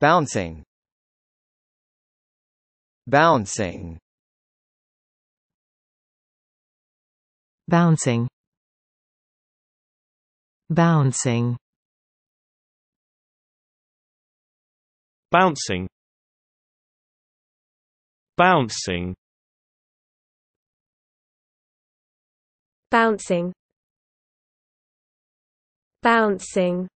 bouncing bouncing bouncing bouncing bouncing bouncing bouncing bouncing